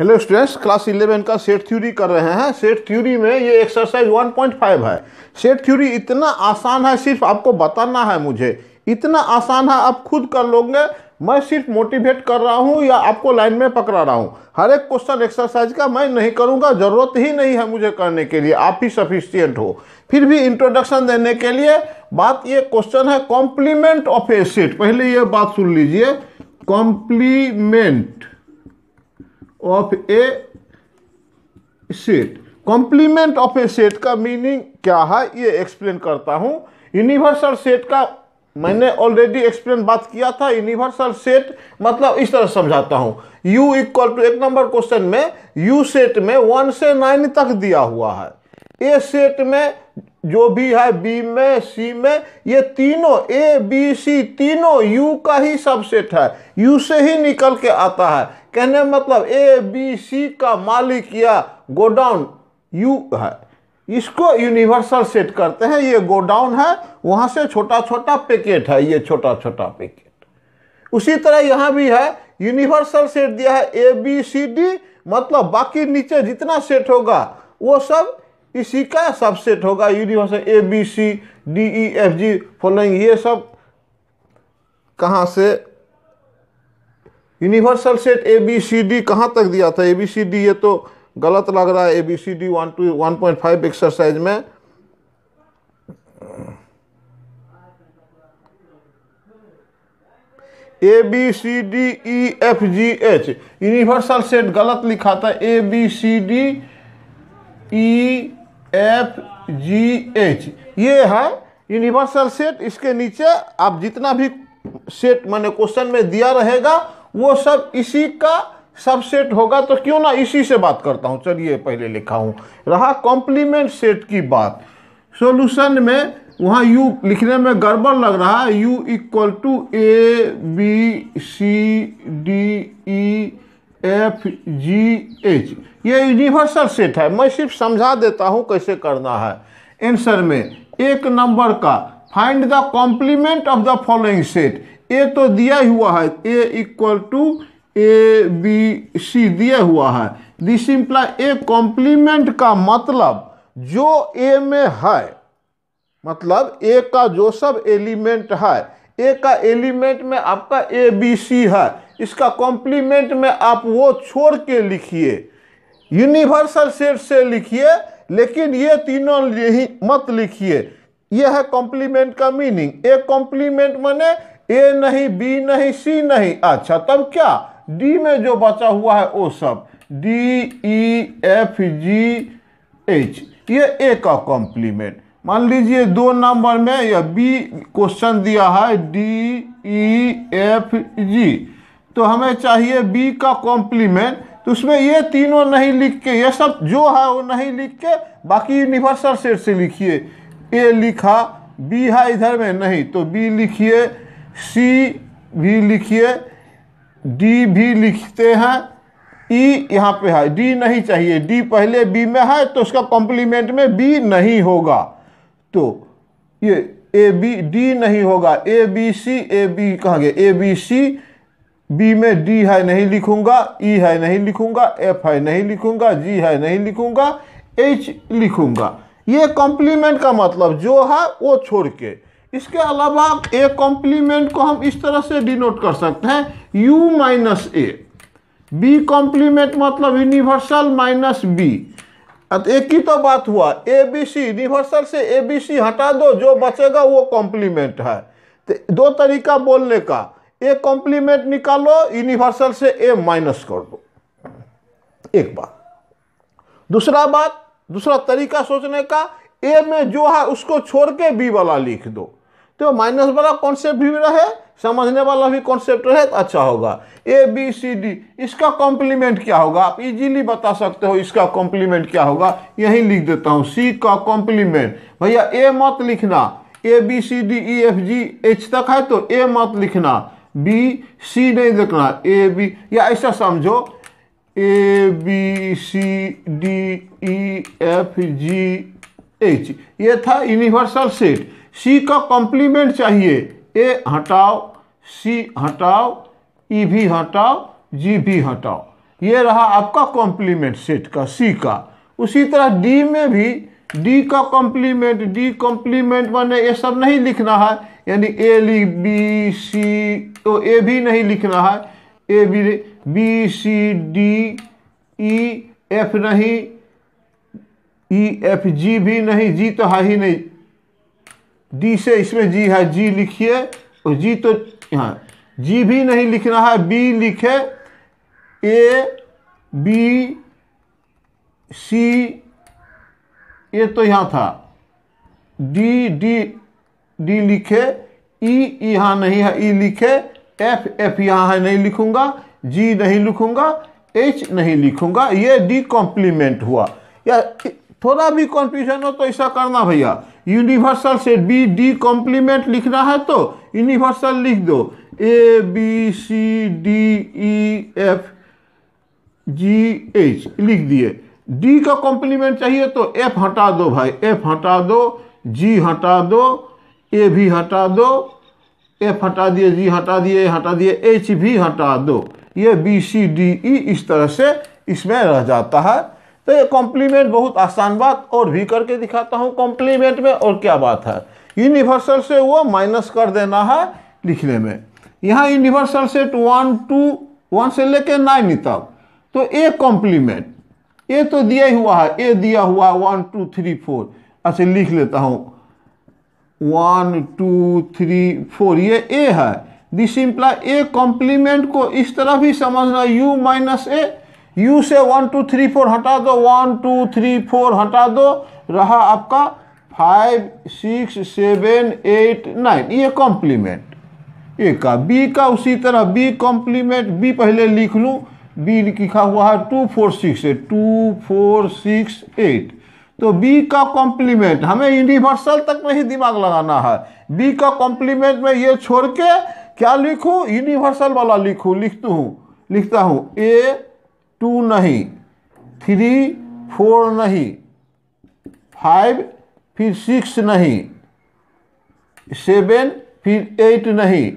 Hello students class 11 का set theory कर रहे हैं सेट थ्योरी में ये एक्सरसाइज 1.5 है सेट थ्योरी इतना आसान है सिर्फ आपको बताना है मुझे इतना आसान है आप खुद कर लोगे मैं सिर्फ मोटिवेट कर रहा हूँ या आपको लाइन में पकड़ा रहा हूँ हर एक क्वेश्चन एक्सरसाइज का मैं नहीं करूँगा ज़रूरत ही नहीं है मुझे करने के लिए आप ही सफिशियंट हो फिर भी इंट्रोडक्शन देने के लिए बात ये क्वेश्चन है कॉम्प्लीमेंट ऑफ ए सेट पहले ये बात सुन लीजिए complement of a set complement of a set का मीनिंग क्या है ये एक्सप्लेन करता हूँ यूनिवर्सल सेट का मैंने ऑलरेडी एक्सप्लेन बात किया था यूनिवर्सल सेट मतलब इस तरह समझाता हूँ यू इक्वल टू एक नंबर क्वेश्चन में यू सेट में वन से नाइन तक दिया हुआ है ए सेट में जो भी है बी में सी में ये तीनों ए बी सी तीनों यू का ही सबसेट है यू से ही निकल के आता है कहने मतलब ए बी सी का मालिक या गोडाउन यू है इसको यूनिवर्सल सेट करते हैं ये गोडाउन है वहाँ से छोटा छोटा पैकेट है ये छोटा छोटा पैकेट उसी तरह यहाँ भी है यूनिवर्सल सेट दिया है ए बी सी डी मतलब बाकी नीचे जितना सेट होगा वो सब इसी का सब सेट होगा universal A B C D E F G following ये सब कहाँ से universal set A B C D कहाँ तक दिया था ए बी सी डी ये तो गलत लग रहा है A B C D one two one point five exercise में A B C D E F G H universal set गलत लिखा था A B C D E F G H ये है यूनिवर्सल सेट इसके नीचे आप जितना भी सेट मैंने क्वेश्चन में दिया रहेगा वो सब इसी का सबसेट होगा तो क्यों ना इसी से बात करता हूँ चलिए पहले लिखा हूँ रहा कॉम्प्लीमेंट सेट की बात सॉल्यूशन में वहाँ U लिखने में गड़बड़ लग रहा है U equal to A B C D E F G H ये यूनिवर्सल सेट है मैं सिर्फ समझा देता हूँ कैसे करना है आंसर में एक नंबर का find the complement of the following set A तो दिया हुआ है A equal to A B C दिया हुआ है दिस इम्प्लाई ए कॉम्प्लीमेंट का मतलब जो ए में है मतलब ए का जो सब एलिमेंट है ए का एलिमेंट में आपका ए बी सी है इसका कॉम्प्लीमेंट में आप वो छोड़ के लिखिए यूनिवर्सल सेट से लिखिए लेकिन ये तीनों यही मत लिखिए यह है कॉम्प्लीमेंट का मीनिंग ए कॉम्प्लीमेंट माने ए नहीं बी नहीं सी नहीं अच्छा तब क्या डी में जो बचा हुआ है वो सब D E F G H ये ए का कॉम्प्लीमेंट मान लीजिए दो नंबर में यह बी क्वेश्चन दिया है डी ई एफ जी तो हमें चाहिए बी का कॉम्प्लीमेंट तो उसमें ये तीनों नहीं लिख के ये सब जो है वो नहीं लिख के बाकी यूनिवर्सल सेट से लिखिए ए लिखा बी है इधर में नहीं तो बी लिखिए सी भी लिखिए डी भी लिखते हैं ई e यहाँ पे है डी नहीं चाहिए डी पहले बी में है तो उसका कॉम्प्लीमेंट में बी नहीं होगा तो ये ए बी डी नहीं होगा A B C A B गया ए बी सी बी में डी है नहीं लिखूंगा ई e है नहीं लिखूंगा एफ है नहीं लिखूंगा जी है नहीं लिखूंगा एच लिखूंगा ये कॉम्प्लीमेंट का मतलब जो है वो छोड़ के इसके अलावा ए कॉम्प्लीमेंट को हम इस तरह से डिनोट कर सकते हैं U minus A B complement मतलब यूनिवर्सल माइनस बी एक ही तो बात हुआ ए बी सी यूनिवर्सल से ए बी सी हटा दो जो बचेगा वो कॉम्प्लीमेंट है तो दो तरीका बोलने का ए कॉम्प्लीमेंट निकालो यूनिवर्सल से ए माइनस कर दो एक बात दूसरा बात दूसरा तरीका सोचने का ए में जो है उसको छोड़ के बी वाला लिख दो तो माइनस वाला कॉन्सेप्ट भी रहे समझने वाला भी कॉन्सेप्ट रहे तो अच्छा होगा ए बी सी डी इसका कॉम्प्लीमेंट क्या होगा आप इजीली बता सकते हो इसका कॉम्प्लीमेंट क्या होगा यहीं लिख देता हूँ सी का कॉम्प्लीमेंट भैया ए मत लिखना A B C D E F G H तक है तो ए मत लिखना बी सी नहीं लिखना ए बी या ऐसा समझो A B C D E F G H ये था यूनिवर्सल सेट सी का कॉम्प्लीमेंट चाहिए ए हटाओ सी हटाओ ई e भी हटाओ जी भी हटाओ ये रहा आपका कॉम्प्लीमेंट सेट का सी का उसी तरह डी में भी डी का कॉम्प्लीमेंट डी कॉम्प्लीमेंट माने ये सब नहीं लिखना है यानी ए ली बी सी तो ए भी नहीं लिखना है A B B C D E F नहीं ई एफ जी भी नहीं जी e, e, तो है ही नहीं डी से इसमें जी है जी लिखिए और जी तो यहाँ जी भी नहीं लिखना है बी लिखे ए बी सी ए तो यहाँ था डी डी डी लिखे ई यहाँ नहीं है ई लिखे एफ एफ यहाँ है नहीं लिखूंगा जी नहीं लिखूंगा एच नहीं लिखूंगा ये डी कॉम्प्लीमेंट हुआ या थोड़ा भी कंफ्यूजन हो तो ऐसा करना भैया यूनिवर्सल से बी डी कॉम्प्लीमेंट लिखना है तो यूनिवर्सल लिख दो A B C D E F G H लिख दिए डी का कॉम्प्लीमेंट चाहिए तो एफ हटा दो भाई एफ हटा दो जी हटा दो ए भी हटा दो एफ हटा दिए जी हटा दिए हटा दिए एच भी हटा दो ये बी सी डी ई इस तरह से इसमें रह जाता है तो ये कॉम्प्लीमेंट बहुत आसान बात और भी करके दिखाता हूँ कॉम्प्लीमेंट में और क्या बात है यूनिवर्सल से वो माइनस कर देना है लिखने में यहाँ universal set one two one से लेके नाइन तक तो ए कॉम्प्लीमेंट ए तो दिया ही हुआ है ए दिया हुआ है वन टू थ्री फोर अच्छा लिख लेता हूँ वन टू थ्री फोर ये ए है दिस इम्प्लाई ए कॉम्प्लीमेंट को इस तरह भी समझना यू माइनस ए यू से वन टू थ्री फोर हटा दो वन टू थ्री फोर हटा दो रहा आपका five six seven eight nine ये कॉम्प्लीमेंट ए का बी का उसी तरह बी कॉम्प्लीमेंट बी पहले लिख लूँ बी लिखा हुआ है two four six eight two four six eight तो बी का कॉम्प्लीमेंट हमें यूनिवर्सल तक में ही दिमाग लगाना है बी का कॉम्प्लीमेंट में ये छोड़ के क्या लिखूँ यूनिवर्सल वाला लिखूँ लिखता हूँ लिखता हूँ ए टू नहीं थ्री फोर नहीं फाइव फिर सिक्स नहीं सेवन फिर एट नहीं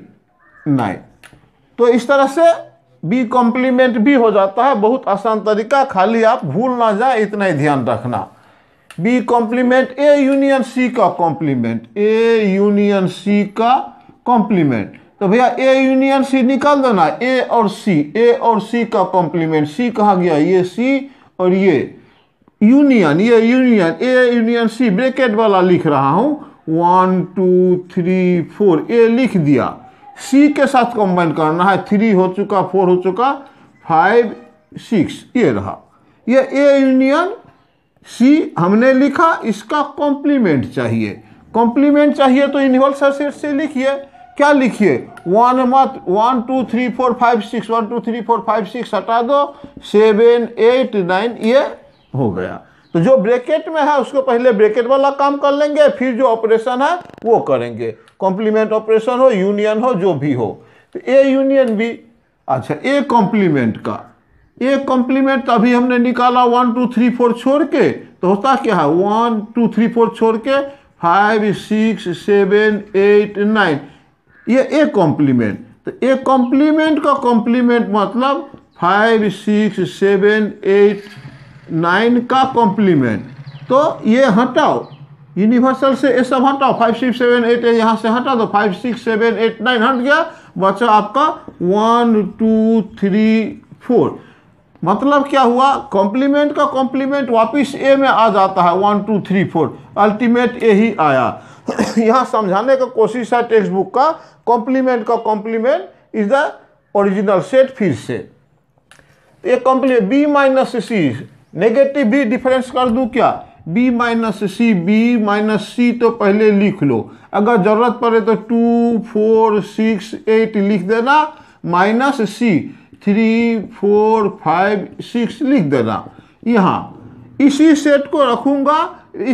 नाइन तो इस तरह से बी कॉम्प्लीमेंट भी हो जाता है बहुत आसान तरीका खाली आप भूल ना जाए इतना ही ध्यान रखना B complement A union C का कॉम्प्लीमेंट ए यूनियन सी का कॉम्प्लीमेंट तो भैया ए यूनियन सी निकाल देना ए और सी ए और सी का कॉम्प्लीमेंट सी कहा गया ये सी और ये यूनियन ये union A union C bracket वाला लिख रहा हूँ one two three four A लिख दिया सी के साथ कंबाइन करना है थ्री हो चुका फोर हो चुका फाइव सिक्स ये रहा ये ए यूनियन सी हमने लिखा इसका कॉम्प्लीमेंट चाहिए कॉम्प्लीमेंट चाहिए तो इन्वल सेट से लिखिए क्या लिखिए वन मत one two three four five six one two three four five six हटा दो सेवन एट नाइन ये हो गया तो जो ब्रेकेट में है उसको पहले ब्रेकेट वाला काम कर लेंगे फिर जो ऑपरेशन है वो करेंगे कॉम्प्लीमेंट ऑपरेशन हो यूनियन हो जो भी हो तो ए यूनियन भी अच्छा ए कॉम्प्लीमेंट का ए कॉम्प्लीमेंट अभी हमने निकाला वन टू थ्री फोर छोड़ के तो होता क्या है वन टू थ्री फोर छोड़ के five six seven eight nine ये ए कॉम्प्लीमेंट तो ए कॉम्प्लीमेंट का कॉम्प्लीमेंट मतलब five six seven eight nine का कॉम्प्लीमेंट तो ये हटाओ यूनिवर्सल से ये सब हटाओ फाइव सिक्स सेवन एट यहाँ से हटा दो five six seven eight nine हट गया बचा आपका वन टू थ्री फोर मतलब क्या हुआ कॉम्प्लीमेंट का कॉम्प्लीमेंट वापस ए में आ जाता है one two three four ultimate A ही आया यहाँ समझाने का कोशिश है टेक्स्ट बुक का कॉम्प्लीमेंट का complement is the original set फिर से तो ये complement B minus C negative भी डिफरेंस कर दूँ क्या B minus C B minus C तो पहले लिख लो अगर ज़रूरत पड़े तो टू फोर सिक्स एट लिख देना minus C three four five six लिख देना यहाँ इसी सेट को रखूँगा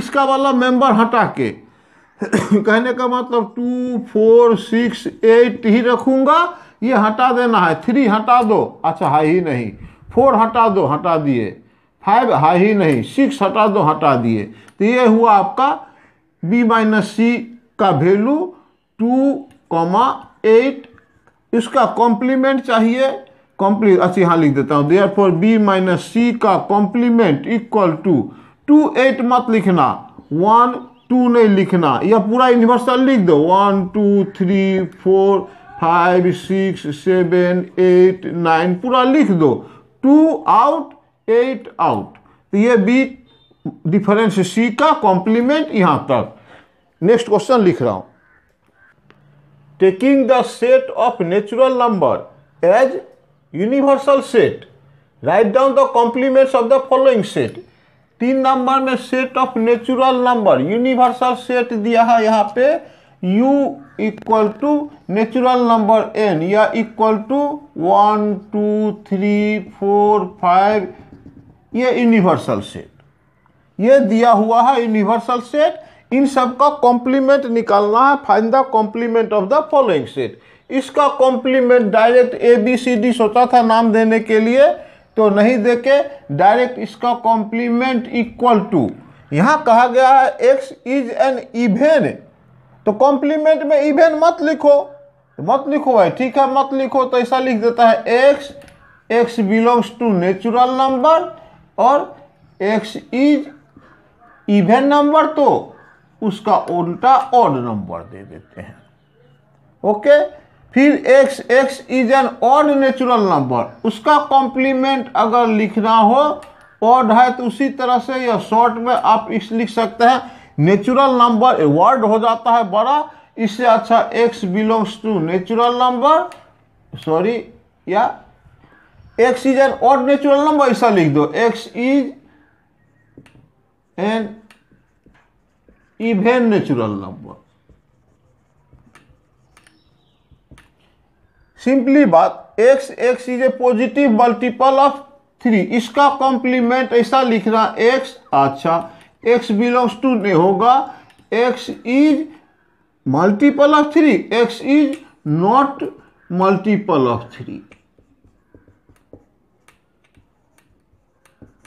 इसका वाला मेंबर हटा के कहने का मतलब टू फोर सिक्स एट ही रखूँगा ये हटा देना है थ्री हटा दो अच्छा हाई ही नहीं फोर हटा दो हटा दिए फाइव हाई ही नहीं सिक्स हटा दो हटा दिए तो ये हुआ आपका बी माइनस सी का वैल्यू टू कॉमा एट इसका कॉम्प्लीमेंट चाहिए कॉम्प्ली अच्छा यहाँ लिख देता हूँ therefore B minus C का complement equal to two eight मत लिखना वन टू नहीं लिखना या पूरा यूनिवर्सल लिख दो one two three four five six seven eight nine पूरा लिख दो टू आउट एट आउट तो ये बी डिफरेंस सी का कॉम्प्लीमेंट यहाँ तक नेक्स्ट क्वेश्चन लिख रहा हूँ taking the set of natural number as universal set write down the complements of the following set तीन नंबर में set of natural number universal set दिया है यहाँ पे u equal to natural number n या equal to one two three four five ये universal set ये दिया हुआ है यूनिवर्सल सेट इन सब का कॉम्प्लीमेंट निकालना है find the complement of the following set इसका complement direct A B C D सोचा था नाम देने के लिए तो नहीं देखे डायरेक्ट इसका कॉम्प्लीमेंट इक्वल टू यहाँ कहा गया है एक्स इज एन इवेन तो कॉम्प्लीमेंट में इवेन मत लिखो मत लिखो भाई ठीक है मत लिखो तो ऐसा लिख देता है X X belongs to natural number और एक्स इज इवेन नंबर तो उसका उल्टा ऑड नंबर दे देते हैं ओके फिर x x is an odd natural number उसका कॉम्प्लीमेंट अगर लिखना हो ऑड है तो उसी तरह से या शॉर्ट में आप इस लिख सकते हैं नेचुरल नंबर वर्ड हो जाता है बड़ा इससे अच्छा x belongs to natural number sorry या x is an odd natural number ऐसा लिख दो x is an even natural number simply बात X X is a positive multiple of three इसका कॉम्प्लीमेंट ऐसा लिखना एक्स अच्छा एक्स बिलोंग्स टू नहीं होगा X is multiple of three X is not multiple of three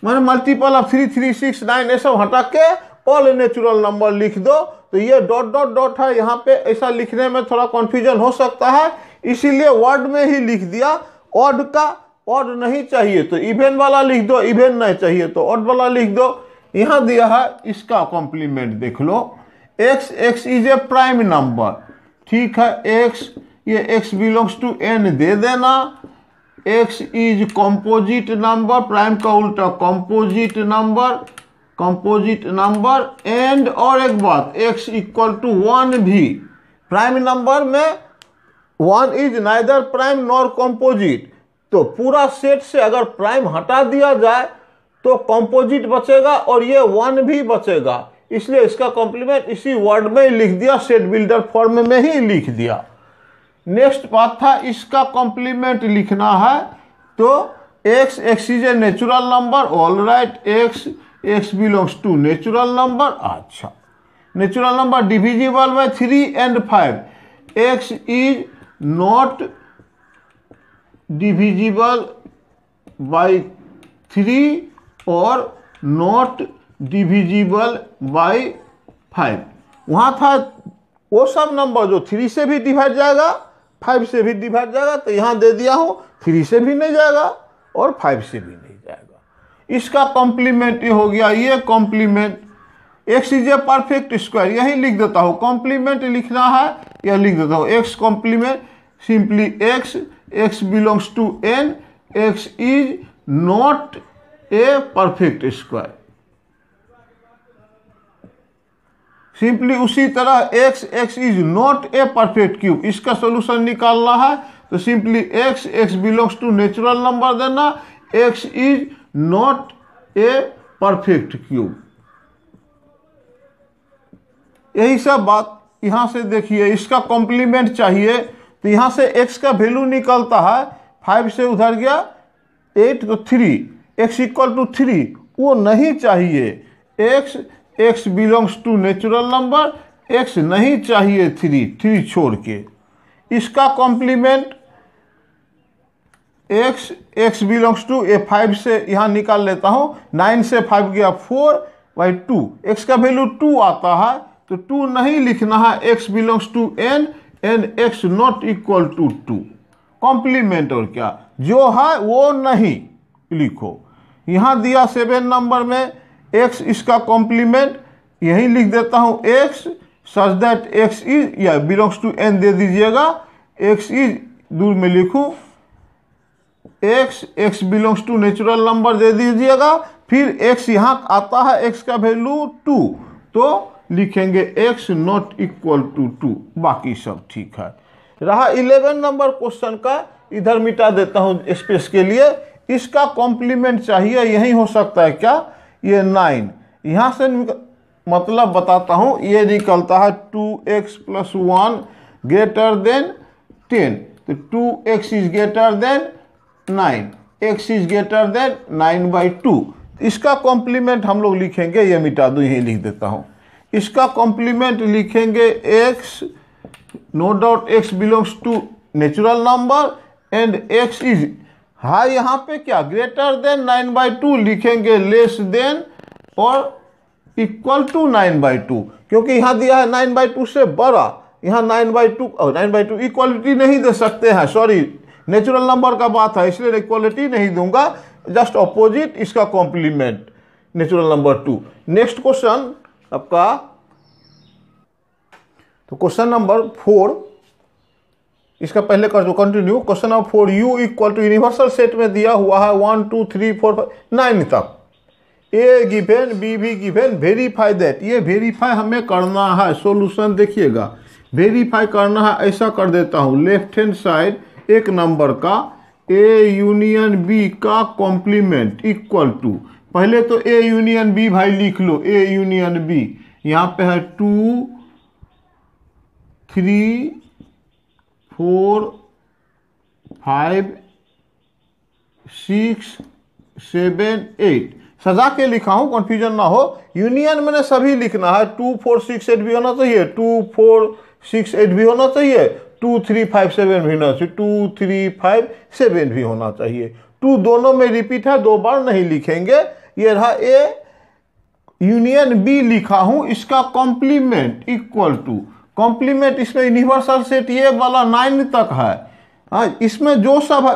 मैंने multiple of three three six nine ये सब हटा के ऑल नेचुरल नंबर लिख दो तो ये डॉट डॉट डॉट है यहाँ पे ऐसा लिखने में थोड़ा कन्फ्यूजन हो सकता है इसीलिए वर्ड में ही लिख दिया ऑड का ऑड नहीं चाहिए तो इवेन वाला लिख दो इवेन नहीं चाहिए तो ऑड वाला लिख दो यहाँ दिया है इसका कॉम्प्लीमेंट देख लो X X is a prime number ठीक है एक्स ये एक्स बिलोंग्स टू एन दे देना X is composite number prime का उल्टा composite number composite number and और एक बात एक्स इक्वल टू वन भी प्राइम नंबर में one is neither prime nor composite तो पूरा सेट से अगर प्राइम हटा दिया जाए तो कॉम्पोजिट बचेगा और ये वन भी बचेगा इसलिए इसका कॉम्प्लीमेंट इसी वर्ड में ही लिख दिया सेट बिल्डर फॉर्म में ही लिख दिया नेक्स्ट बात था इसका कॉम्प्लीमेंट लिखना है तो X X is a natural number all right X X belongs to natural number अच्छा natural number divisible by three and five X is not divisible by 3 और not divisible by 5 वहाँ था वो सब नंबर जो थ्री से भी divide जाएगा फाइव से भी डिवाइड जाएगा तो यहाँ दे दिया हूँ थ्री से भी नहीं जाएगा और फाइव से भी नहीं जाएगा इसका कॉम्प्लीमेंट हो गया ये complement X is a perfect square यही लिख देता हूँ कॉम्प्लीमेंट लिखना है यह लिख देता हूँ X complement simply x, x belongs to n, x is not a perfect square. Simply उसी तरह x x is not a perfect cube इसका सोल्यूशन निकालना है तो simply x x belongs to natural number देना x is not a perfect cube यही सब बात यहाँ से देखिए इसका कॉम्प्लीमेंट चाहिए तो यहाँ से एक्स का वैल्यू निकलता है फाइव से उधर गया एट तो three X equal to three वो नहीं चाहिए X X belongs to natural number X नहीं चाहिए थ्री थ्री छोड़ के इसका complement X X belongs to A five से यहाँ निकाल लेता हूँ नाइन से फाइव गया फोर बाई टू एक्स का वैल्यू टू आता है तो टू नहीं लिखना है X belongs to N N X not equal to two complement और क्या जो है वो नहीं लिखो यहाँ दिया सेवन नंबर में एक्स इसका कॉम्प्लीमेंट यही लिख देता हूँ X such that X is या बिलोंग्स टू एन दे दीजिएगा एक्स इज दूर में लिखूँ X X belongs to natural number दे दीजिएगा फिर एक्स यहाँ आता है एक्स का वैल्यू टू तो लिखेंगे X not equal to two बाकी सब ठीक है रहा इलेवन नंबर क्वेश्चन का इधर मिटा देता हूँ स्पेस के लिए इसका कॉम्प्लीमेंट चाहिए यही हो सकता है क्या ये नाइन यहाँ से मतलब बताता हूँ ये निकलता है two X plus one greater than ten तो two X is greater than nine X is greater than nine by two इसका कॉम्प्लीमेंट हम लोग लिखेंगे ये मिटा दूँ यही लिख देता हूँ इसका कॉम्प्लीमेंट लिखेंगे X no doubt X belongs to natural number and X is high यहाँ पे क्या greater than nine by two लिखेंगे लेस देन और equal to nine by two क्योंकि यहाँ दिया है नाइन बाई टू से बड़ा यहाँ nine by two nine by two equality नहीं दे सकते हैं सॉरी नेचुरल नंबर का बात है इसलिए इक्वालिटी नहीं दूंगा जस्ट अपोजिट इसका complement natural number to next question आपका तो क्वेश्चन नंबर फोर इसका पहले कर दो continue question number four U equal to universal set में दिया हुआ है one two three four five nine तक ए गिवेन बी भी गिवेन वेरीफाई दैट ये वेरीफाई हमें करना है सॉल्यूशन देखिएगा वेरीफाई करना है ऐसा कर देता हूँ लेफ्ट हैंड साइड एक नंबर का ए यूनियन बी का कॉम्प्लीमेंट इक्वल टू पहले तो ए यूनियन बी भाई लिख लो ए यूनियन बी यहाँ पे है two three four five six seven eight सजा के लिखा हूँ कन्फ्यूजन ना हो यूनियन मैंने सभी लिखना है टू फोर सिक्स एट भी होना चाहिए टू फोर सिक्स एट भी होना चाहिए टू थ्री फाइव सेवन भी होना चाहिए टू थ्री फाइव सेवन भी होना चाहिए टू दोनों में रिपीट है दो बार नहीं लिखेंगे ये रहा ए यूनियन बी लिखा हूँ इसका कॉम्प्लीमेंट इक्वल टू कॉम्प्लीमेंट इसमें यूनिवर्सल सेट ये वाला नाइन तक है हाँ इसमें जो सब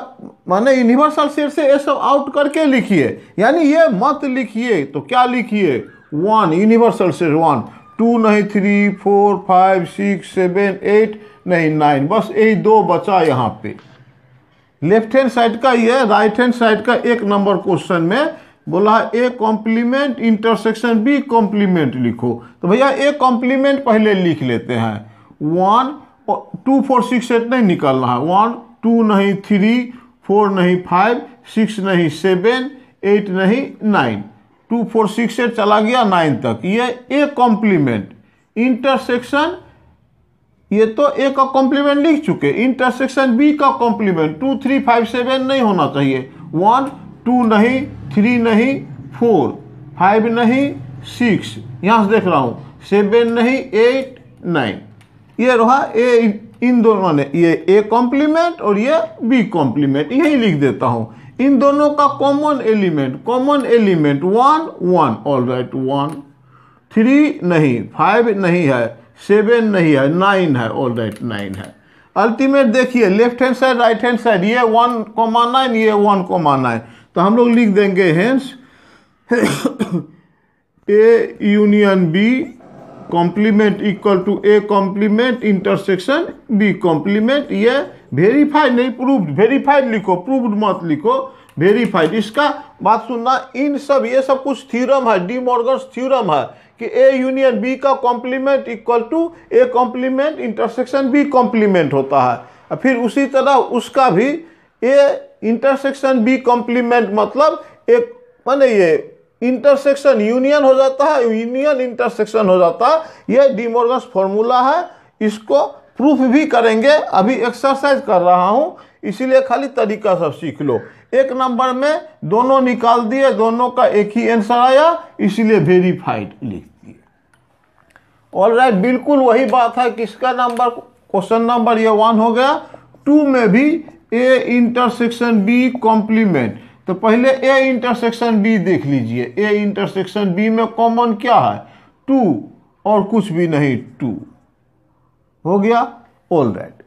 माने यूनिवर्सल सेट से ये सब आउट करके लिखिए यानी ये मत लिखिए तो क्या लिखिए one universal set one two नहीं three four five six seven eight नहीं नाइन बस यही दो बचा यहाँ पे लेफ्ट हैंड साइड का ये राइट हैंड साइड का एक नंबर क्वेश्चन में बोला A complement intersection B complement लिखो तो भैया ए कॉम्प्लीमेंट पहले लिख लेते हैं one two four six eight नहीं निकलना है वन टू नहीं थ्री फोर नहीं फाइव सिक्स नहीं सेवन एट नहीं nine two four six eight चला गया नाइन तक ये ए कॉम्प्लीमेंट इंटरसेक्शन ये तो ए का कॉम्प्लीमेंट लिख चुके इंटरसेक्शन बी का complement two three five seven नहीं होना चाहिए वन टू नहीं थ्री नहीं फोर फाइव नहीं सिक्स यहाँ से देख रहा हूँ सेवन नहीं एट नाइन ये रहा ए इन दोनों ने ये ए कॉम्प्लीमेंट और ये बी कॉम्प्लीमेंट यही लिख देता हूँ इन दोनों का common element common element one one all right one three नहीं फाइव नहीं है सेवन नहीं है नाइन है ऑल राइट नाइन है अल्टीमेट देखिए left hand side right hand side ये वन कॉमा नाइन ये वन कॉमा नाइन तो हम लोग लिख देंगे hence A union B complement equal to A complement intersection B complement ये वेरीफाइड नहीं प्रूव्ड वेरीफाइड लिखो प्रूव्ड मत लिखो वेरीफाइड इसका बात सुनना इन सब ये सब कुछ थ्योरम है डी मॉर्गर्स थ्योरम है कि ए यूनियन बी का complement equal to A complement intersection B complement होता है फिर उसी तरह उसका भी ए इंटरसेक्शन बी कॉम्प्लीमेंट मतलब एक माने ये इंटरसेक्शन यूनियन हो जाता है यूनियन इंटरसेक्शन हो जाता है ये डिमोर्गस फॉर्मूला है इसको प्रूफ भी करेंगे अभी एक्सरसाइज कर रहा हूँ इसीलिए खाली तरीका सब सीख लो एक नंबर में दोनों निकाल दिए दोनों का एक ही आंसर आया इसीलिए वेरीफाइड लिख दिए ऑल राइट बिल्कुल वही बात है किसका नंबर क्वेश्चन नंबर ये वन हो गया टू में भी ए इंटरसेक्शन बी कॉम्प्लीमेंट तो पहले ए इंटरसेक्शन बी देख लीजिए ए इंटरसेक्शन बी में कॉमन क्या है टू और कुछ भी नहीं टू हो गया ऑल राइट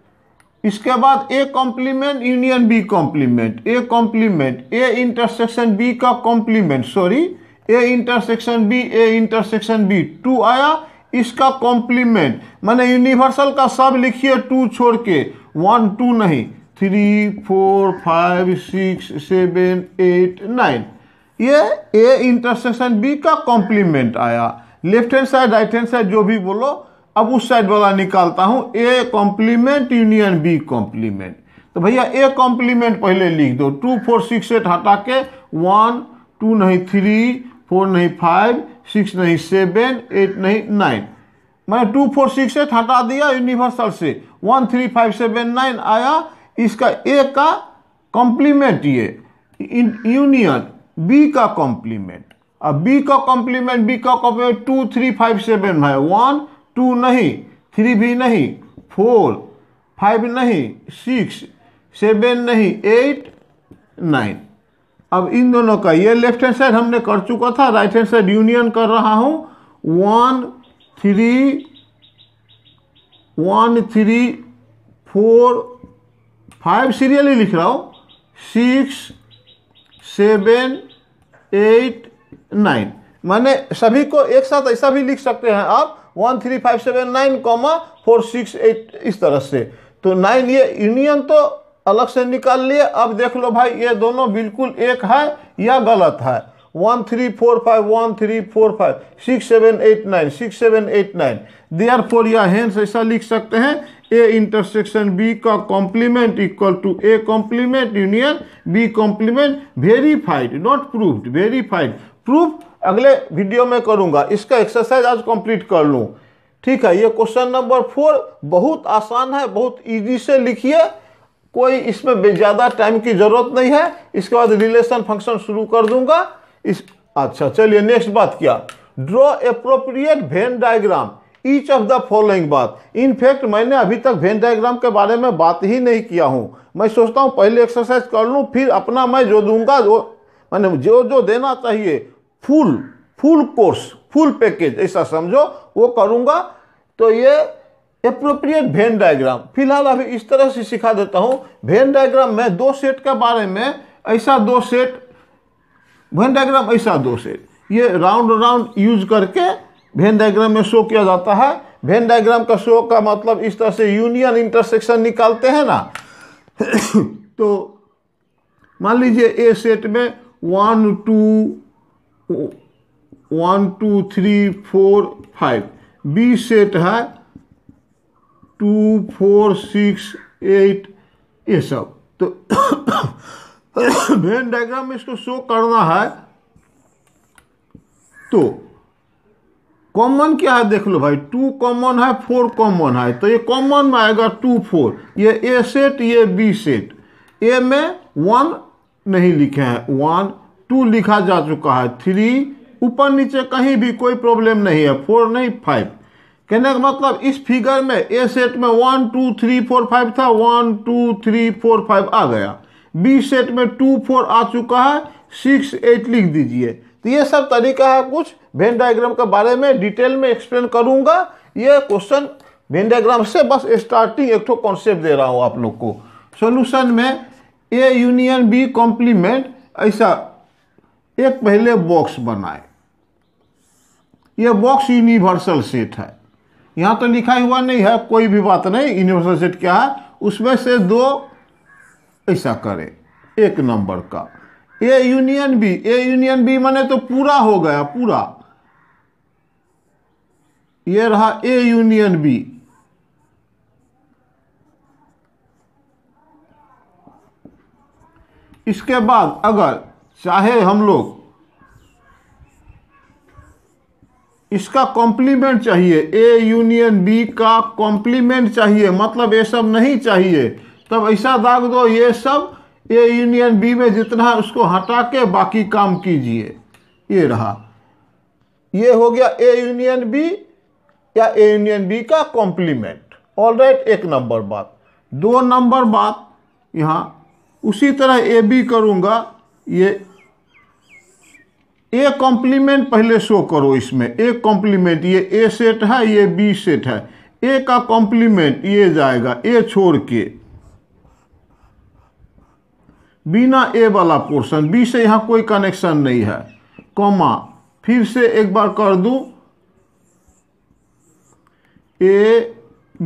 इसके बाद A complement union B complement A complement A intersection B का complement sorry A intersection B A intersection B two आया इसका कॉम्प्लीमेंट मैंने यूनिवर्सल का सब लिखिए टू छोड़ के वन टू नहीं three four five six seven eight nine ये ए इंटरसेक्शन बी का कॉम्प्लीमेंट आया left hand side right hand side जो भी बोलो अब उस साइड वाला निकालता हूँ A complement union B complement तो भैया ए कॉम्प्लीमेंट पहले लिख दो टू फोर सिक्स एट हटा के वन टू नहीं थ्री फोर नहीं फाइव सिक्स नहीं सेवन एट नहीं नाइन मैंने टू फोर सिक्स एट हटा दिया यूनिवर्सल से one three five seven nine आया इसका ए का कॉम्प्लीमेंट ये यूनियन बी का कॉम्प्लीमेंट अब बी का कॉम्प्लीमेंट बी का complement two three five seven है वन टू नहीं थ्री भी नहीं फोर फाइव नहीं सिक्स सेवन नहीं एट नाइन अब इन दोनों का ये लेफ्ट हैंड साइड हमने कर चुका था राइट हैंड साइड यूनियन कर रहा हूँ one three one three four five serial ही लिख रहा हूँ सिक्स सेवन एट नाइन माने सभी को एक साथ ऐसा भी लिख सकते हैं आप one three five seven nine comma four six eight इस तरह से तो नाइन ये यूनियन तो अलग से निकाल लिए अब देख लो भाई ये दोनों बिल्कुल एक है या गलत है one three four five one three four five six seven eight nine six seven eight nine therefore या हैंस ऐसा लिख सकते हैं ए इंटरसेक्शन बी का complement equal to A complement union B complement verified not proofed verified proof अगले video में करूँगा इसका एक्सरसाइज आज कंप्लीट कर लूँ ठीक है ये क्वेश्चन नंबर फोर बहुत आसान है बहुत इजी से लिखिए कोई इसमें ज़्यादा टाइम की ज़रूरत नहीं है इसके बाद रिलेशन फंक्शन शुरू कर दूंगा इस अच्छा चलिए नेक्स्ट बात क्या draw appropriate Venn diagram each of the following बात इनफैक्ट मैंने अभी तक वेन डायग्राम के बारे में बात ही नहीं किया हूँ मैं सोचता हूँ पहले एक्सरसाइज कर लूँ फिर अपना मैं जो दूंगा जो मैंने जो जो देना चाहिए full full course full package ऐसा समझो वो करूँगा तो ये अप्रोप्रिएट वेन डायग्राम फिलहाल अभी इस तरह से सिखा देता हूँ वेन डायग्राम में दो सेट के बारे में ऐसा दो सेट वेन डायग्राम ऐसा दो सेट ये राउंड राउंड यूज करके भेन डायग्राम में शो किया जाता है भेन डायग्राम का शो का मतलब इस तरह से यूनियन इंटरसेक्शन निकालते हैं ना तो मान लीजिए ए सेट में one two one two three four five B set है टू फोर सिक्स एट ये सब तो वेन डायग्राम में इसको शो करना है तो कॉमन क्या है देख लो भाई टू कॉमन है फोर कॉमन है तो ये कॉमन में आएगा टू फोर ये ए सेट ये बी सेट ए में वन नहीं लिखे हैं वन टू लिखा जा चुका है थ्री ऊपर नीचे कहीं भी कोई प्रॉब्लम नहीं है फोर नहीं फाइव कहने का मतलब इस फिगर में ए सेट में one two three four five था one two three four five आ गया बी सेट में टू फोर आ चुका है सिक्स एट लिख दीजिए तो ये सब तरीका है कुछ वेन डायग्राम के बारे में डिटेल में एक्सप्लेन करूंगा ये क्वेश्चन वेन डायग्राम से बस स्टार्टिंग एक कॉन्सेप्ट दे रहा हूँ आप लोग को सोल्यूशन में ए यूनियन बी कॉम्प्लीमेंट ऐसा एक पहले बॉक्स बनाए ये बॉक्स यूनिवर्सल सेट है यहाँ तो लिखा हुआ नहीं है कोई भी बात नहीं यूनिवर्सल सेट क्या है उसमें से दो ऐसा करें एक नंबर का A union B A union B माने तो पूरा हो गया पूरा ये रहा ए यूनियन बी इसके बाद अगर चाहे हम लोग इसका कॉम्प्लीमेंट चाहिए ए यूनियन बी का कॉम्प्लीमेंट चाहिए मतलब ये सब नहीं चाहिए तब ऐसा दाग दो ये सब ये यूनियन बी में जितना है उसको हटा के बाकी काम कीजिए ये रहा ये हो गया ए यूनियन बी या ए यूनियन बी का कॉम्प्लीमेंट ऑल राइट एक नंबर बात दो नंबर बात यहाँ उसी तरह ए बी करूँगा ये ए कॉम्प्लीमेंट पहले शो करो इसमें ए कॉम्प्लीमेंट ये ए सेट है ये बी सेट है ए का कॉम्प्लीमेंट ये जाएगा ए छोड़ के बिना ए वाला पोर्शन बी से यहाँ कोई कनेक्शन नहीं है कॉमा फिर से एक बार कर दू ए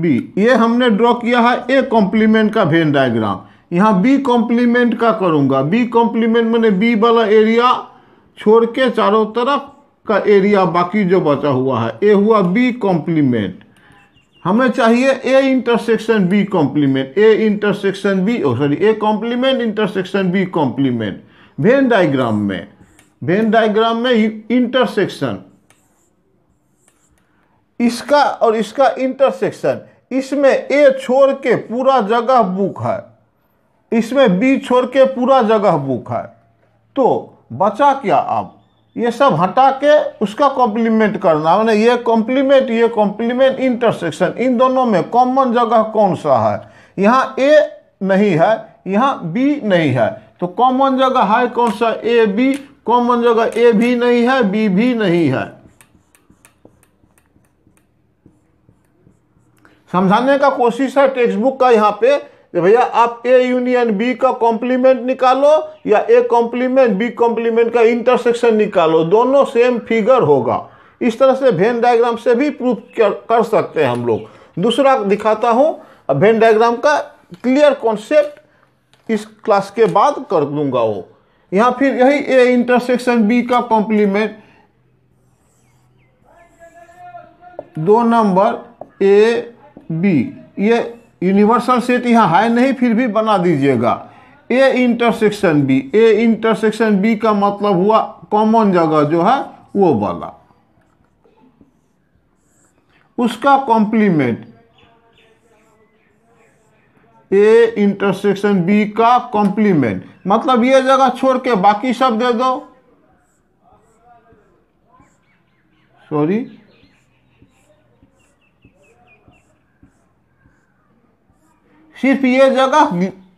बी ये हमने ड्रॉ किया है ए कॉम्प्लीमेंट का वेन डायग्राम यहाँ बी कॉम्प्लीमेंट का करूँगा बी कॉम्प्लीमेंट मैंने बी वाला एरिया छोड़ के चारों तरफ का एरिया बाकी जो बचा हुआ है ए हुआ बी कॉम्प्लीमेंट हमें चाहिए A intersection B complement A intersection B sorry A complement intersection B complement Venn diagram में वेन डायग्राम में इंटरसेक्शन इसका और इसका इंटरसेक्शन इसमें ए छोड़ के पूरा जगह बुक है इसमें बी छोड़ के पूरा जगह बुक है तो बचा क्या आप ये सब हटा के उसका कॉम्प्लीमेंट करना मैंने ये कॉम्प्लीमेंट ये कॉम्प्लीमेंट इंटरसेक्शन इन दोनों में कॉमन जगह कौन सा है यहाँ ए नहीं है यहाँ बी नहीं है तो कॉमन जगह है कौन सा ए बी कॉमन जगह ए भी नहीं है बी भी नहीं है समझाने का कोशिश है टेक्स्ट बुक का यहाँ पे भैया आप ए यूनियन बी का कॉम्प्लीमेंट निकालो या ए कॉम्प्लीमेंट बी कॉम्प्लीमेंट का इंटरसेक्शन निकालो दोनों सेम फिगर होगा इस तरह से भेन डायग्राम से भी प्रूफ कर, कर सकते हैं हम लोग दूसरा दिखाता हूँ भेन डायग्राम का क्लियर कॉन्सेप्ट इस क्लास के बाद कर दूंगा वो यहाँ फिर यही ए इंटरसेक्शन बी का कॉम्प्लीमेंट दो नंबर ए बी ये यूनिवर्सल सेट यहाँ है नहीं फिर भी बना दीजिएगा A intersection B A intersection B का मतलब हुआ कॉमन जगह जो है वो वाला उसका कॉम्प्लीमेंट ए इंटरसेक्शन बी का कॉम्प्लीमेंट मतलब ये जगह छोड़ के बाकी सब दे दो सॉरी सिर्फ ये जगह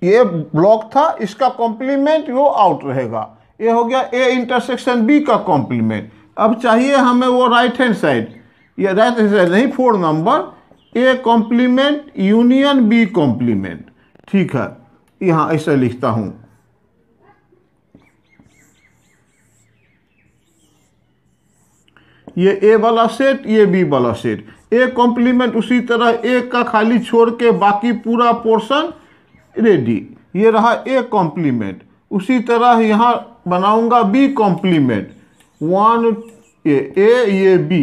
ये ब्लॉक था इसका कॉम्प्लीमेंट वो आउट रहेगा ये हो गया ए इंटरसेक्शन बी का कॉम्प्लीमेंट अब चाहिए हमें वो राइट हैंड साइड या राइट हैंड साइड नहीं four number A complement union B complement ठीक है यहाँ ऐसे लिखता हूँ ये ए वाला सेट ये बी वाला सेट ए कॉम्प्लीमेंट उसी तरह ए का खाली छोड़ के बाकी पूरा पोर्शन रेडी ये रहा ए कॉम्प्लीमेंट उसी तरह यहाँ बनाऊंगा B complement one A A ये बी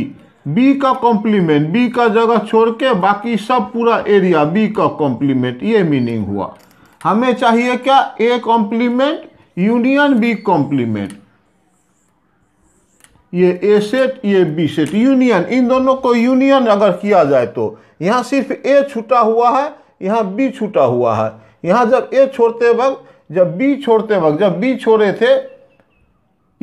बी का कॉम्प्लीमेंट बी का जगह छोड़ के बाकी सब पूरा एरिया बी का कॉम्प्लीमेंट ये मीनिंग हुआ हमें चाहिए क्या A complement union B complement ये ए सेट ये बी सेट यूनियन इन दोनों को यूनियन अगर किया जाए तो यहाँ सिर्फ ए छूटा हुआ है यहाँ बी छूटा हुआ है यहाँ जब ए छोड़ते वक्त जब बी छोड़ते वक्त जब बी छोड़े थे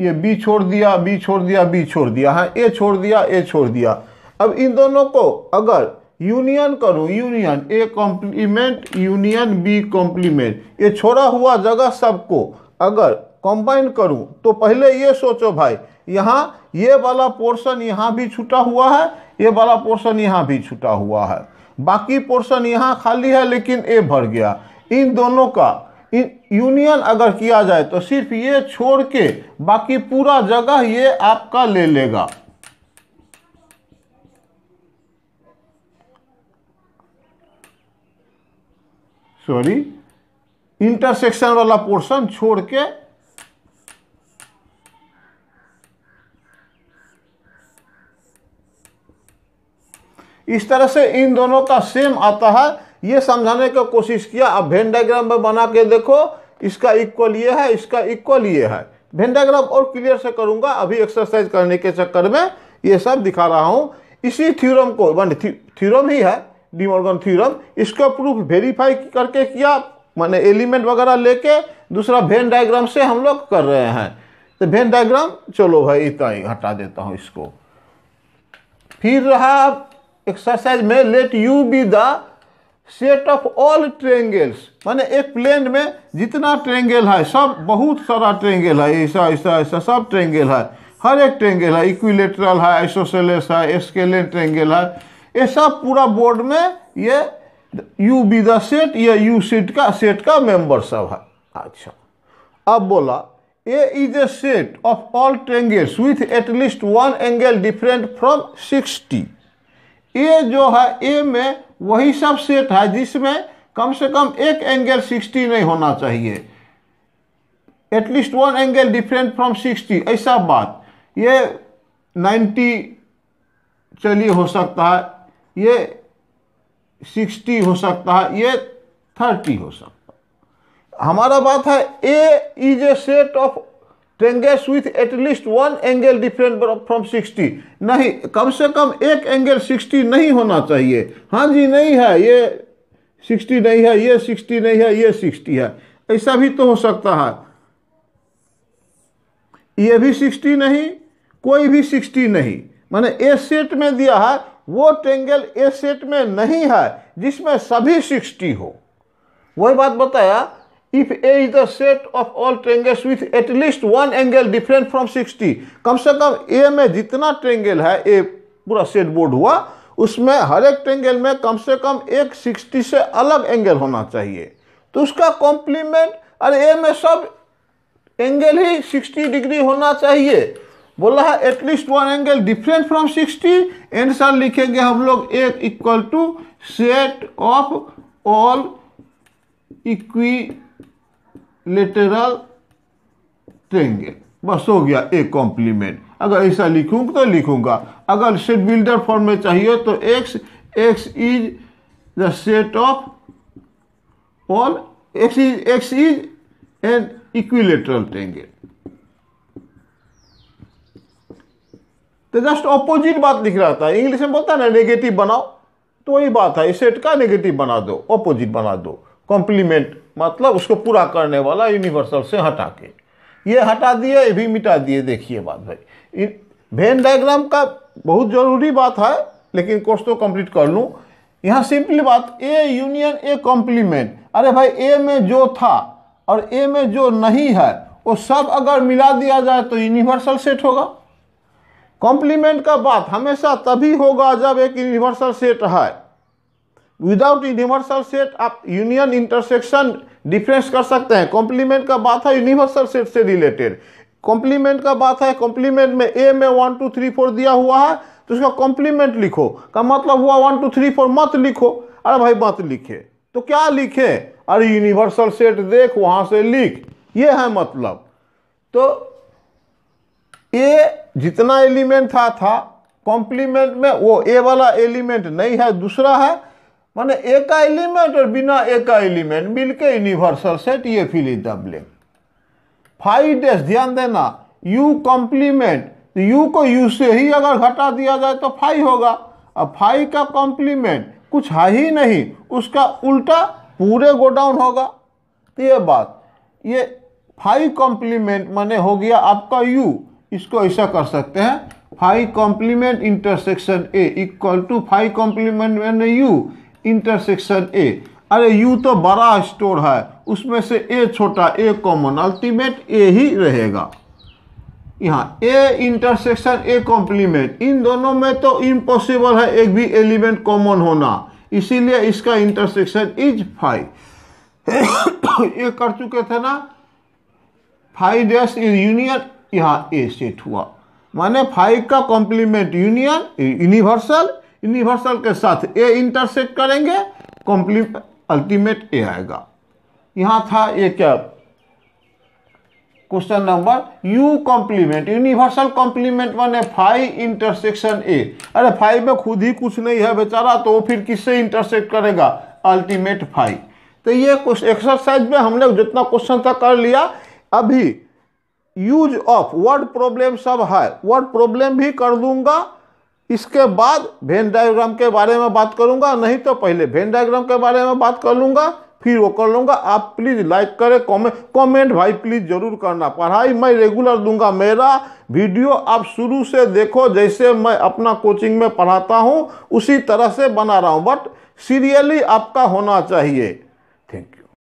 ये बी छोड़ दिया बी छोड़ दिया बी छोड़ दिया हाँ ए छोड़ दिया ए छोड़ दिया अब इन दोनों को अगर यूनियन करूँ union A complement union B complement ये छोड़ा हुआ जगह सबको अगर कंबाइन करूँ तो पहले ये सोचो भाई यहाँ ये वाला पोर्शन यहाँ भी छूटा हुआ है ये वाला पोर्शन यहाँ भी छूटा हुआ है बाकी पोर्शन यहाँ खाली है लेकिन ए भर गया इन दोनों का इन यूनियन अगर किया जाए तो सिर्फ ये छोड़ के बाकी पूरा जगह ये आपका ले लेगा सॉरी इंटरसेक्शन वाला पोर्शन छोड़ के इस तरह से इन दोनों का सेम आता है ये समझाने की कोशिश किया अब भेन में बना के देखो इसका इक्वल ये है इसका इक्वल ये है भेन और क्लियर से करूँगा अभी एक्सरसाइज करने के चक्कर में ये सब दिखा रहा हूँ इसी थ्योरम को मान थ्योरम ही है डिमोर्गन थ्योरम इसका प्रूफ वेरीफाई करके किया मैंने एलिमेंट वगैरह लेके दूसरा भेन डायग्राम से हम लोग कर रहे हैं तो भेन डायग्राम चलो भाई इतना ही हटा देता हूँ इसको फिर रहा एक्सरसाइज में let U be the set of all triangles माने एक प्लेन में जितना ट्रेंगल है सब बहुत सारा ट्रेंगल है ऐसा ऐसा ऐसा सब ट्रेंगल है हर एक ट्रेंगल है इक्विलेटरल है आइसोसेलेस है एस्केलेन ट्रेंगल है ये सब पूरा बोर्ड में ये यू बी द सेट या यू सेट का सेट का मेंबर सब है अच्छा अब बोला A is a set of all triangles with at least one angle different from sixty A जो है ए में वही सब सेट है जिसमें कम से कम एक एंगल 60 नहीं होना चाहिए at least one angle different from 60 ऐसा बात ये 90 चलिए हो सकता है ये 60 हो सकता है ये 30 हो सकता है हमारा बात है A is a set of triangles with at least one angle different from from 60 नहीं कम से कम एक एंगल 60 नहीं होना चाहिए हाँ जी नहीं है ये 60 नहीं है ये 60 नहीं है ये 60 है ऐसा भी तो हो सकता है ये भी 60 नहीं कोई भी 60 नहीं मैंने ए सेट में दिया है वो ट्रेंगल ए सेट में नहीं है जिसमें सभी 60 हो वही बात बताया if A is the set of all triangles with at least one angle different from 60 कम से कम A में जितना ट्रेंगल है A पूरा सेट बोर्ड हुआ उसमें हर एक ट्रेंगल में कम से कम एक 60 से अलग एंगल होना चाहिए तो उसका कॉम्प्लीमेंट अरे ए में सब एंगल ही 60 डिग्री होना चाहिए बोला है at least one angle different from 60 answer लिखेंगे हम लोग A equal to set of all equilateral triangle बस हो गया एक कॉम्प्लीमेंट अगर ऐसा लिखूँ तो लिखूंगा अगर सेट बिल्डर फॉर्म में चाहिए तो X X is the set of all X is X is an equilateral triangle तो जस्ट ऑपोजिट बात लिख रहा था इंग्लिश में बोलता है ना नेगेटिव बनाओ तो वही बात है इस सेट का नेगेटिव बना दो ऑपोजिट बना दो कॉम्प्लीमेंट मतलब उसको पूरा करने वाला यूनिवर्सल से हटा के ये हटा दिए ये भी मिटा दिए देखिए बात भाई भेन डायग्राम का बहुत ज़रूरी बात है लेकिन कोर्स तो कंप्लीट कर लूँ यहाँ सिंपली बात ए यूनियन ए कॉम्प्लीमेंट अरे भाई ए में जो था और ए में जो नहीं है वो सब अगर मिला दिया जाए तो यूनिवर्सल सेट होगा कॉम्प्लीमेंट का बात हमेशा तभी होगा जब एक यूनिवर्सल सेट है विदाउट यूनिवर्सल सेट आप यूनियन इंटरसेक्शन डिफ्रेंस कर सकते हैं कॉम्प्लीमेंट का बात है यूनिवर्सल सेट से रिलेटेड कॉम्प्लीमेंट का बात है कॉम्प्लीमेंट में ए में वन टू थ्री फोर दिया हुआ है तो उसका कॉम्प्लीमेंट लिखो का मतलब हुआ वन टू थ्री फोर मत लिखो अरे भाई मत लिखे तो क्या लिखे अरे यूनिवर्सल सेट तो देख वहां से लिख ये है मतलब तो ए जितना एलिमेंट था था कॉम्प्लीमेंट में वो ए वाला एलिमेंट नहीं है दूसरा है माने एक का एलिमेंट और बिना एक का एलिमेंट मिलके यूनिवर्सल सेट ये fill in the blank five डेस ध्यान देना यू कॉम्प्लीमेंट तो यू को यू से ही अगर घटा दिया जाए तो फाइव होगा अब फाइव का कॉम्प्लीमेंट कुछ है ही नहीं उसका उल्टा पूरे गोडाउन होगा तो ये बात ये फाइव कॉम्प्लीमेंट माने हो गया आपका यू इसको ऐसा कर सकते हैं five complement intersection A equal to five complement मैंने यू इंटरसेक्शन ए अरे यू तो बड़ा स्टोर है उसमें से ए छोटा ए कॉमन अल्टीमेट ए ही रहेगा यहाँ ए इंटरसेक्शन ए कॉम्प्लीमेंट इन दोनों में तो इम्पॉसिबल है एक भी एलिमेंट कॉमन होना इसीलिए इसका इंटरसेक्शन इज फाइव ये कर चुके थे ना फाइव डैश इज यूनियन यहाँ ए सेट हुआ माने फाइव का कॉम्प्लीमेंट यूनियन यूनिवर्सल यूनिवर्सल के साथ ए इंटरसेक्ट करेंगे कॉम्प्लीट अल्टीमेट ए आएगा यहाँ था ये क्या question number U complement universal complement one A five intersection A अरे फाइव में खुद ही कुछ नहीं है बेचारा तो वो फिर किससे इंटरसेक्ट करेगा अल्टीमेट फाइव तो ये कुछ एक्सरसाइज में हमने जितना क्वेश्चन था कर लिया अभी यूज ऑफ वर्ड प्रॉब्लम सब है वर्ड प्रॉब्लम भी कर दूंगा इसके बाद भेन डायग्राम के बारे में बात करूंगा नहीं तो पहले भेन डायग्राम के बारे में बात कर लूंगा फिर वो कर लूँगा आप प्लीज़ लाइक करें कमेंट कमेंट भाई प्लीज़ ज़रूर करना पढ़ाई मैं रेगुलर दूंगा मेरा वीडियो आप शुरू से देखो जैसे मैं अपना कोचिंग में पढ़ाता हूँ उसी तरह से बना रहा हूँ बट सीरियली आपका होना चाहिए थैंक यू